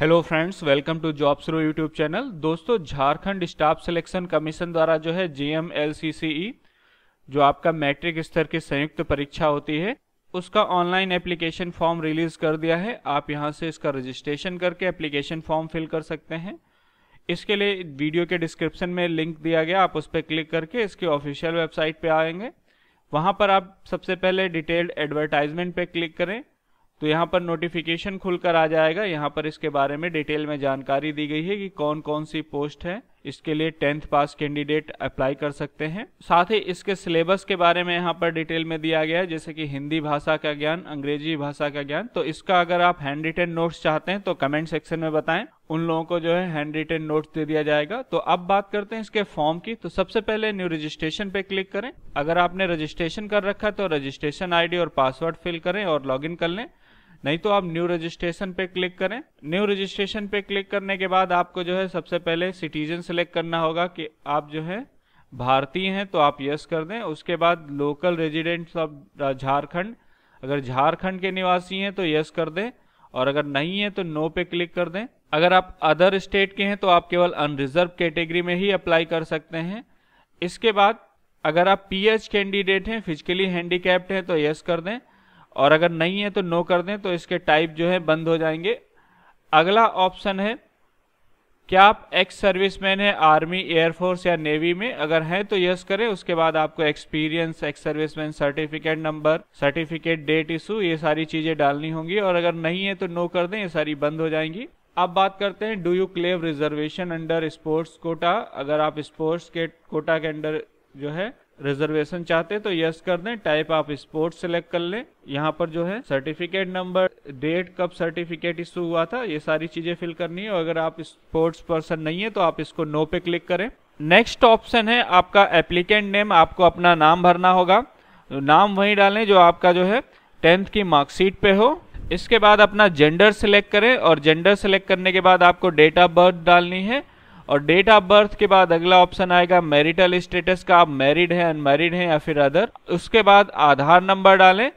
hello friends welcome to job सरो YouTube channel दोस्तों Jharkhand staff selection commission द्वारा जो है जीएम e, जो आपका मैट्रिक स्तर की संयुक्त परीक्षा होती है उसका ऑनलाइन एप्लीकेशन फॉर्म रिलीज कर दिया है आप यहां से इसका रजिस्ट्रेशन करके एप्लीकेशन फॉर्म फिल कर सकते हैं इसके लिए वीडियो के डिस्क्रिप्शन में लिंक दिया गया आप उस पर क्लिक करके इसके ऑफिशियल वेबसाइट पर आएंगे वहाँ पर आप सबसे पहले डिटेल्ड एडवर्टाइजमेंट पर क्लिक करें तो यहाँ पर नोटिफिकेशन खुलकर आ जाएगा यहाँ पर इसके बारे में डिटेल में जानकारी दी गई है कि कौन कौन सी पोस्ट है इसके लिए टेंथ पास कैंडिडेट अप्लाई कर सकते हैं साथ ही इसके सिलेबस के बारे में यहाँ पर डिटेल में दिया गया है जैसे कि हिंदी भाषा का ज्ञान अंग्रेजी भाषा का ज्ञान तो इसका अगर आप हैंड रिटेन नोट्स चाहते हैं तो कमेंट सेक्शन में बताएं उन लोगों को जो है हैंड रिटेन नोट्स दे दिया जाएगा तो अब बात करते हैं इसके फॉर्म की तो सबसे पहले न्यू रजिस्ट्रेशन पे क्लिक करें अगर आपने रजिस्ट्रेशन कर रखा है तो रजिस्ट्रेशन आईडी और पासवर्ड फिल करें और लॉगिन कर लें नहीं तो आप न्यू रजिस्ट्रेशन पे क्लिक करें न्यू रजिस्ट्रेशन पे क्लिक करने के बाद आपको जो है सबसे पहले सिटीजन सेलेक्ट करना होगा कि आप जो है भारतीय हैं तो आप यस कर दें उसके बाद लोकल रेजिडेंट्स ऑफ झारखंड अगर झारखंड के निवासी हैं तो यस कर दें और अगर नहीं है तो नो पे क्लिक कर दें अगर आप अदर स्टेट के हैं तो आप केवल अनरिजर्व कैटेगरी में ही अप्लाई कर सकते हैं इसके बाद अगर आप पीएच कैंडिडेट हैं फिजिकली हैंडीकैप्ड हैं तो यस कर दें और अगर नहीं है तो नो कर दें तो इसके टाइप जो है बंद हो जाएंगे अगला ऑप्शन है क्या आप एक्स सर्विसमैन है आर्मी एयरफोर्स या नेवी में अगर हैं तो यस करें उसके बाद आपको experience ex serviceman certificate number certificate date issue ये सारी चीजें डालनी होंगी और अगर नहीं है तो नो कर दें ये सारी बंद हो जाएंगी अब बात करते हैं do you claim reservation under sports quota अगर आप स्पोर्ट्स के कोटा के अंडर जो है रिजर्वेशन चाहते तो यस कर दें टाइप आप स्पोर्ट सेलेक्ट कर लें यहाँ पर जो है सर्टिफिकेट नंबर डेट कब सर्टिफिकेट इशू हुआ था ये सारी चीजें फिल करनी है और अगर आप स्पोर्ट्स पर्सन नहीं है तो आप इसको नो पे क्लिक करें नेक्स्ट ऑप्शन है आपका एप्लीकेंट नेम आपको अपना नाम भरना होगा नाम वही डालें जो आपका जो है टेंथ की मार्कशीट पे हो इसके बाद अपना जेंडर सिलेक्ट करें और जेंडर सिलेक्ट करने के बाद आपको डेट ऑफ बर्थ डालनी है और डेट ऑफ बर्थ के बाद अगला ऑप्शन आएगा मैरिटल स्टेटस का आप मैरिड हैं अनमैरिड हैं या फिर अदर उसके बाद आधार नंबर डालें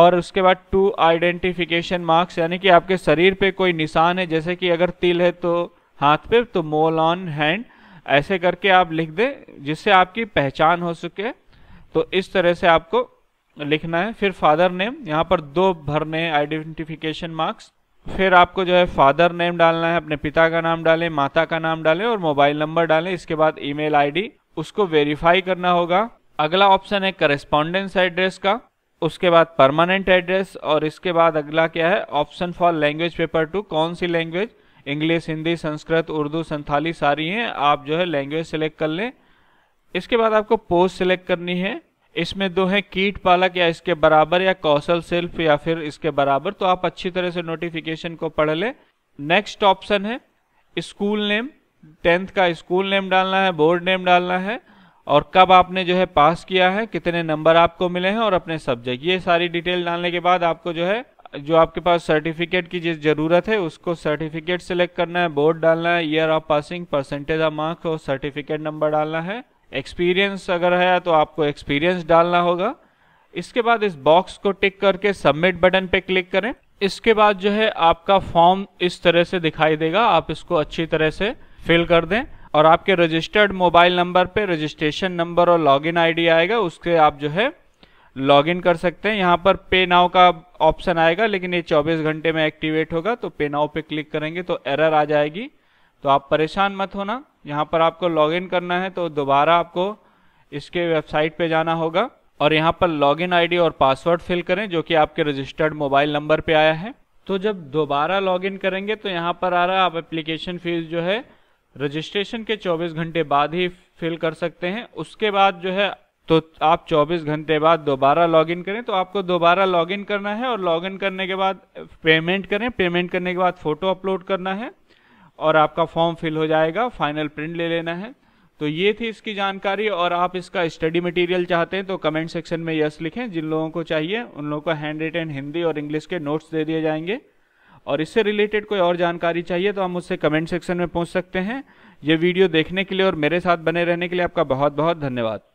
और उसके बाद टू आइडेंटिफिकेशन मार्क्स यानी कि आपके शरीर पे कोई निशान है जैसे कि अगर तिल है तो हाथ पे तो मोल ऑन हैंड ऐसे करके आप लिख दें जिससे आपकी पहचान हो सके तो इस तरह से आपको लिखना है फिर फादर नेम यहाँ पर दो भरने आइडेंटिफिकेशन मार्क्स फिर आपको जो है फादर नेम डालना है अपने पिता का नाम डालें माता का नाम डालें और मोबाइल नंबर डालें इसके बाद ईमेल आईडी उसको वेरीफाई करना होगा अगला ऑप्शन है करेस्पॉन्डेंस एड्रेस का उसके बाद परमानेंट एड्रेस और इसके बाद अगला क्या है option for language paper two कौन सी लैंग्वेज इंग्लिश हिंदी संस्कृत उर्दू संथाली सारी हैं आप जो है लैंग्वेज सेलेक्ट कर लें इसके बाद आपको पोस्ट सेलेक्ट करनी है इसमें दो है कीट पालक या इसके बराबर या कौशल सेल्फ या फिर इसके बराबर तो आप अच्छी तरह से नोटिफिकेशन को पढ़ लें नेक्स्ट ऑप्शन है स्कूल नेम टेंथ का स्कूल नेम डालना है बोर्ड नेम डालना है और कब आपने जो है पास किया है कितने नंबर आपको मिले हैं और अपने सब्जेक्ट ये सारी डिटेल डालने के बाद आपको जो है जो आपके पास सर्टिफिकेट की जिस ज़रूरत है उसको सर्टिफिकेट सेलेक्ट करना है बोर्ड डालना है year of passing percentage of marks और सर्टिफिकेट नंबर डालना है एक्सपीरियंस अगर है तो आपको एक्सपीरियंस डालना होगा इसके बाद इस बॉक्स को टिक करके सबमिट बटन पे क्लिक करें इसके बाद जो है आपका फॉर्म इस तरह से दिखाई देगा आप इसको अच्छी तरह से फिल कर दें और आपके रजिस्टर्ड मोबाइल नंबर पे रजिस्ट्रेशन नंबर और लॉगिन आईडी आएगा उसके आप जो है लॉगिन कर सकते हैं यहाँ पर पे नाव का ऑप्शन आएगा लेकिन ये 24 घंटे में एक्टिवेट होगा तो पे नाव पे क्लिक करेंगे तो एरर आ जाएगी तो आप परेशान मत होना यहाँ पर आपको लॉगिन करना है तो दोबारा आपको इसके वेबसाइट पे जाना होगा और यहाँ पर लॉगिन आईडी और पासवर्ड फिल करें जो कि आपके रजिस्टर्ड मोबाइल नंबर पे आया है तो जब दोबारा लॉगिन करेंगे तो यहाँ पर आ रहा है आप एप्लीकेशन फीस जो है रजिस्ट्रेशन के 24 घंटे बाद ही फिल कर सकते हैं उसके बाद जो है तो आप 24 घंटे बाद दोबारा लॉगिन करें तो आपको दोबारा लॉगिन करना है और लॉगिन करने के बाद पेमेंट करें पेमेंट करने के बाद फोटो अपलोड करना है और आपका फॉर्म फिल हो जाएगा फाइनल प्रिंट ले लेना है तो ये थी इसकी जानकारी और आप इसका स्टडी मटेरियल चाहते हैं तो कमेंट सेक्शन में यस लिखें जिन लोगों को चाहिए उन लोगों को हैंड रिटेन हिंदी और इंग्लिश के नोट्स दे दिए जाएंगे और इससे रिलेटेड कोई और जानकारी चाहिए तो हम उससे कमेंट सेक्शन में पूछ सकते हैं ये वीडियो देखने के लिए और मेरे साथ बने रहने के लिए आपका बहुत बहुत धन्यवाद